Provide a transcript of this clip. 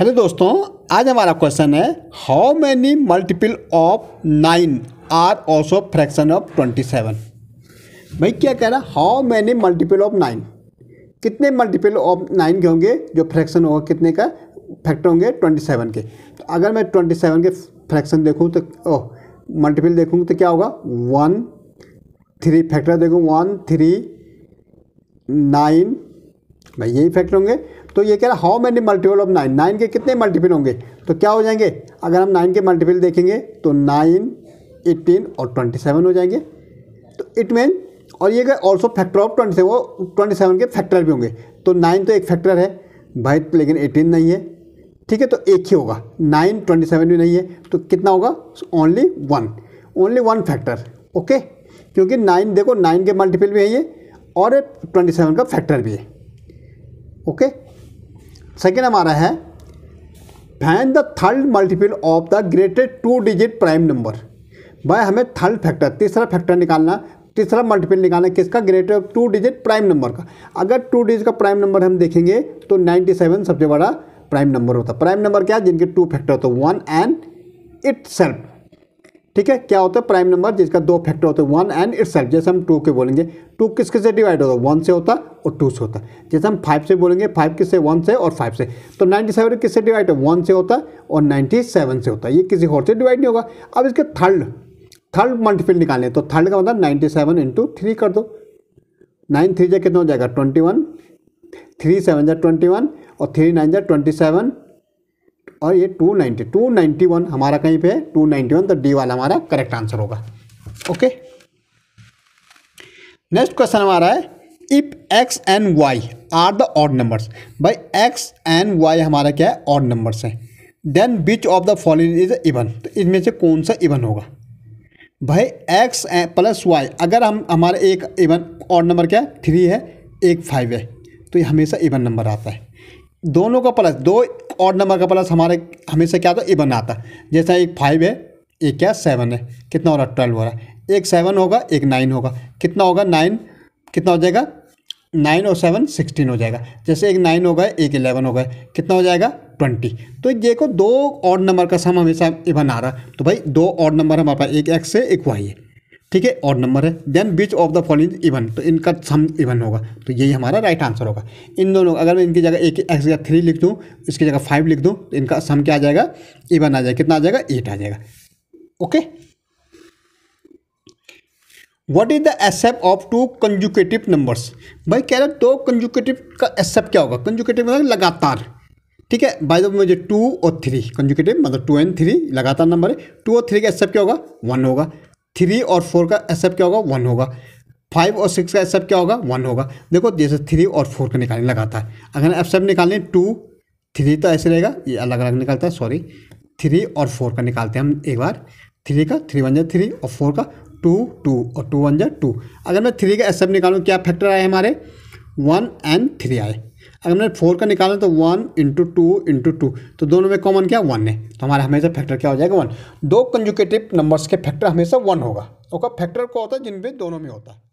hello तो दोस्तों आज हमारा क्वेश्चन है how many multiple of nine are also fraction of twenty seven भाई क्या कह रहा how many multiple of nine कितने मल्टीपल ऑफ नाइन के होंगे जो फ्रैक्शन होगा कितने का फैक्टर होंगे ट्वेंटी सेवन के तो अगर मैं ट्वेंटी सेवन के फ्रैक्शन देखूँ तो ओह मल्टीपल देखूँ तो क्या होगा वन थ्री फैक्टर देखूँ वन थ्री नाइन भाई यही फैक्टर होंगे तो ये कह रहा how many multiple of nine nine के कितने मल्टीपल होंगे तो क्या हो जाएंगे अगर हम नाइन के मल्टीपल देखेंगे तो नाइन एटीन और ट्वेंटी सेवन हो जाएंगे तो इट मीन और ये also factor of twenty seven twenty seven के फैक्टर भी होंगे तो नाइन तो एक फैक्टर है भाई तो लेकिन एटीन नहीं है ठीक है तो एक ही होगा नाइन ट्वेंटी सेवन भी नहीं है तो कितना होगा only one only one factor okay क्योंकि नाइन देखो नाइन के मल्टीपल भी है ये और ट्वेंटी सेवन का फैक्टर भी है ओके सेकेंड हमारा है find the third multiple of the greater two digit prime number भाई हमें थर्ड फैक्टर तीसरा फैक्टर निकालना तीसरा मल्टीपल निकालना किसका greater two digit prime number का अगर टू डिजिट का प्राइम नंबर हम देखेंगे तो 97 सबसे बड़ा प्राइम नंबर होता है प्राइम नंबर क्या जिनके टू फैक्टर होते वन एंड इट सेल्फ ठीक है क्या होता है प्राइम नंबर जिसका दो फैक्टर होता है वन एंड इट्स जैसे हम टू के बोलेंगे टू किसके से डिवाइड होता है वन से होता है और टू से होता है जैसे हम फाइव से बोलेंगे फाइव किससे वन से और फाइव से तो नाइन्टी सेवन किससे डिवाइड होता है वन से होता है और नाइन्टी सेवन से होता है ये किसी और से डिवाइड नहीं होगा अब इसके थर्ड थर्ड मल्टीपल निकालें तो थर्ड का मतलब नाइन्टी सेवन इंटू थ्री कर दो नाइन थ्री जै कितना हो जाएगा ट्वेंटी वन थ्री सेवन जा ट्वेंटी वन और थ्री नाइन जा ट्वेंटी सेवन और ये 290 291 हमारा कहीं पे है 291 तो डी वाला हमारा करेक्ट आंसर होगा ओके नेक्स्ट क्वेश्चन हमारा है if X and Y are the odd numbers भाई एक्स एंड वाई हमारा क्या है ऑड नंबर्स हैं then which of the following is even तो इनमें से कौन सा इवन होगा भाई एक्स प्लस वाई अगर हम हमारा एक इवन ऑड नंबर क्या है थ्री है एक फाइव है तो ये हमेशा इवन नंबर आता है दोनों का प्लस दो और नंबर का प्लस हमारे हमेशा क्या आता है इवन आता है जैसा एक फाइव है एक क्या सेवन है कितना हो रहा है ट्वेल्व हो रहा है एक सेवन होगा एक नाइन होगा कितना होगा नाइन कितना हो जाएगा नाइन और सेवन सिक्सटीन हो जाएगा जैसे एक नाइन हो गए एक इलेवन हो गए कितना हो जाएगा ट्वेंटी तो देखो दो और नंबर का सम हमेशा इवन आ रहा है तो भाई दो और नंबर हमारे पास एक एक्स है एक वाई है ठीक है और नंबर है then which of the following even तो इनका सम इवन होगा तो यही हमारा राइट आंसर होगा इन दोनों अगर मैं इनकी जगह एक एक्स जगह थ्री लिख दूँ इसकी जगह फाइव लिख दूँ तो इनका सम क्या आ जाएगा इवन आ जाएगा कितना आ जाएगा एट आ जाएगा okay what is the HCF of two consecutive numbers भाई कह रहे दो कंजुकेटिव का एसेप क्या होगा कंजुकेटिव मतलब लगातार ठीक है बाय द मुझे टू और थ्री कंजुकेटिव मतलब टू एंड थ्री लगातार नंबर है टू और थ्री का एसेप क्या होगा वन होगा थ्री और फोर का एस क्या होगा वन होगा फाइव और सिक्स का एस क्या होगा वन होगा देखो जैसे थ्री और फोर का निकालने लगाता है अगर एफ सब निकालें टू थ्री तो ऐसे रहेगा ये अलग अलग निकलता है सॉरी थ्री और फोर का निकालते हैं हम एक बार थ्री का थ्री वन जर थ्री और फोर का टू टू और टू वन जर टू अगर मैं थ्री का एस निकालूं क्या फैक्टर आए हमारे वन एंड थ्री आए अगर हमने फोर का निकाला तो one into two into two तो दोनों में कॉमन क्या वन है तो हमारा हमेशा फैक्टर क्या हो जाएगा वन दो कंजुकेटिव नंबर्स के फैक्टर हमेशा वन होगा और फैक्टर को होता है जिनमें दोनों में होता है